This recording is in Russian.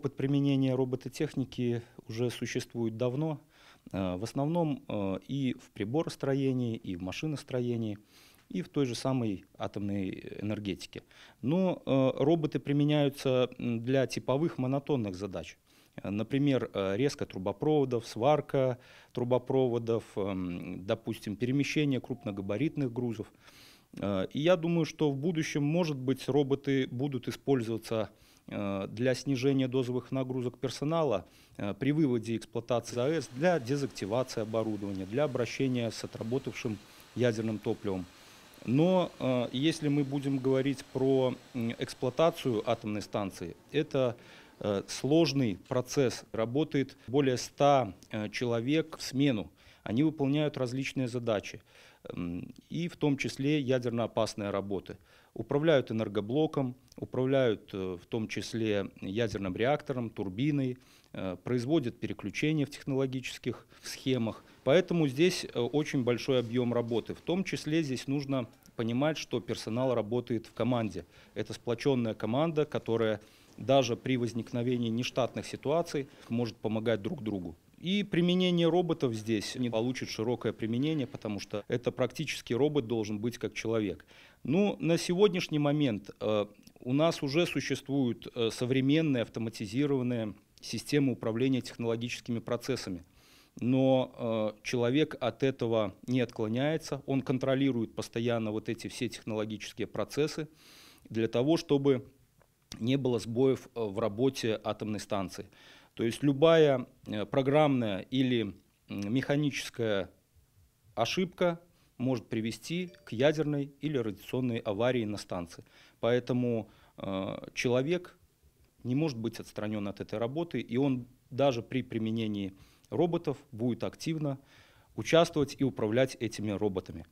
опыт применения робототехники уже существует давно, э, в основном э, и в приборостроении, и в машиностроении, и в той же самой атомной энергетике. Но э, роботы применяются для типовых монотонных задач. Например, резка трубопроводов, сварка трубопроводов, эм, допустим, перемещение крупногабаритных грузов. И я думаю, что в будущем, может быть, роботы будут использоваться Э, для снижения дозовых нагрузок персонала э, при выводе эксплуатации АЭС для дезактивации оборудования, для обращения с отработавшим ядерным топливом. Но э, если мы будем говорить про эксплуатацию атомной станции, это сложный процесс. Работает более 100 человек в смену. Они выполняют различные задачи, эм, и в том числе ядерно опасные работы. Управляют энергоблоком, управляют э, в том числе ядерным реактором, турбиной, э, производят переключения в технологических схемах. Поэтому здесь э, очень большой объем работы. В том числе здесь нужно понимать, что персонал работает в команде. Это сплоченная команда, которая даже при возникновении нештатных ситуаций может помогать друг другу. И применение роботов здесь не получит широкое применение, потому что это практически робот должен быть как человек. Ну, на сегодняшний момент э, у нас уже существуют э, современные автоматизированные системы управления технологическими процессами. Но э, человек от этого не отклоняется, он контролирует постоянно вот эти все технологические процессы для того, чтобы не было сбоев э, в работе атомной станции. То есть любая э, программная или механическая ошибка может привести к ядерной или радиационной аварии на станции. Поэтому э, человек не может быть отстранен от этой работы, и он даже при применении роботов будет активно участвовать и управлять этими роботами.